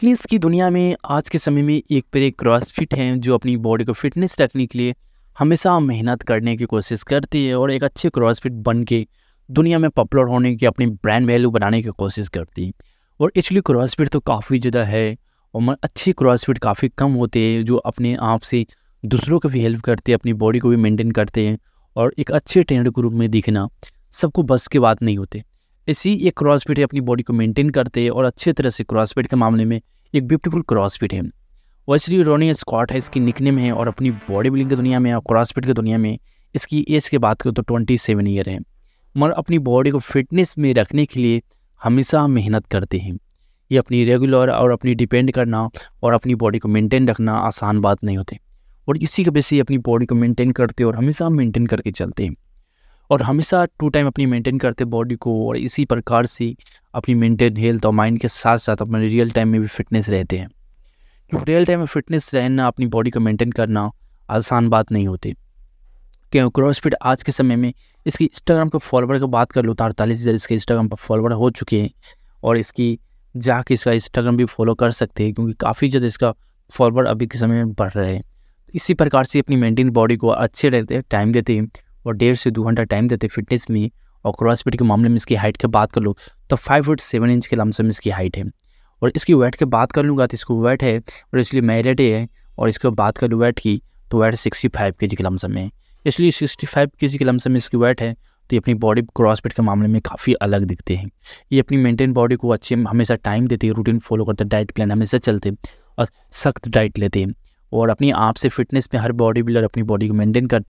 fitness की दुनिया में आज के समय में एक पर एक क्रॉस फिट हैं जो अपनी बॉडी को फिटनेस रखने के लिए हमेशा मेहनत करने की कोशिश करती है और एक अच्छे क्रॉस फिट बन के दुनिया में पॉपुलर होने की अपनी ब्रांड वैल्यू बनाने की कोशिश करती है और एक्चुअली क्रॉस फिट तो काफ़ी ज़्यादा है और अच्छे क्रॉस फिट काफ़ी कम होते हैं जो अपने आप से दूसरों को भी हेल्प करते हैं अपनी बॉडी को भी मेनटेन करते हैं और एक अच्छे ट्रेनर के रूप में दिखना सबको बस के बात नहीं होते इसी ये क्रॉसफिट है अपनी बॉडी को मेंटेन करते हैं और अच्छे तरह से क्रॉसफिट के मामले में एक ब्यूटीफुल क्रॉसफिट है वैसे रोनी स्कॉट है इसकी निकनेम है और अपनी बॉडी बिल्डिंग की दुनिया में और क्रॉसफिट की दुनिया में इसकी एज की बात करें तो ट्वेंटी सेवन ईयर है मगर अपनी बॉडी को फिटनेस में रखने के लिए हमेशा मेहनत करते हैं ये अपनी रेगुलर और अपनी डिपेंड करना और अपनी बॉडी को मेंटेन रखना आसान बात नहीं होती और इसी के वजह से अपनी बॉडी को मेंटेन करते और हमेशा मेंटेन करके चलते हैं और हमेशा टू टाइम अपनी मेंटेन करते बॉडी को और इसी प्रकार से अपनी मेंटेन हेल्थ और माइंड के साथ साथ अपने रियल टाइम में भी फिटनेस रहते हैं क्योंकि रियल टाइम में फिटनेस रहना अपनी बॉडी को मेंटेन करना आसान बात नहीं होती क्यों क्रॉसफिट आज के समय में इसकी इंस्टाग्राम के फॉलोवर की बात कर लो तो अड़तालीस हज़ार इसके इंस्टाग्राम पर फॉलोवर हो चुके हैं और इसकी जाके इसका इंस्टाग्राम भी फॉलो कर सकते हैं क्योंकि काफ़ी ज़्यादा इसका फॉलोवर अभी के समय में बढ़ रहे हैं इसी प्रकार से अपनी मेंटेन बॉडी को अच्छे रहते टाइम देते हैं और डेढ़ से दो घंटा टाइम देते फिटनेस में और क्रॉसफिट के मामले में इसकी हाइट की बात कर लो तो फाइव फुट सेवन इंच के लमसम इसकी हाइट है और इसकी वेट की बात कर लूँगा तो इसको वेट है और इसलिए मेरेट है और इसको बात कर लूँ वेट की तो वेट सिक्सटी फाइव के जी के लमसम है इसलिए सिक्सटी फाइव के जी के लमसम इसकी वेट है तो ये अपनी बॉडी क्रॉसफिट के मामले में काफ़ी अलग दिखते हैं ये अपनी मेंटेन बॉडी को अच्छे हमेशा टाइम देते हैं रूटीन फॉलो करते हैं डाइट प्लान हमेशा चलते और सख्त डाइट लेते हैं और अपने आप से फिटनेस में हर बॉडी बिल्डर अपनी बॉडी को मेंटेन कर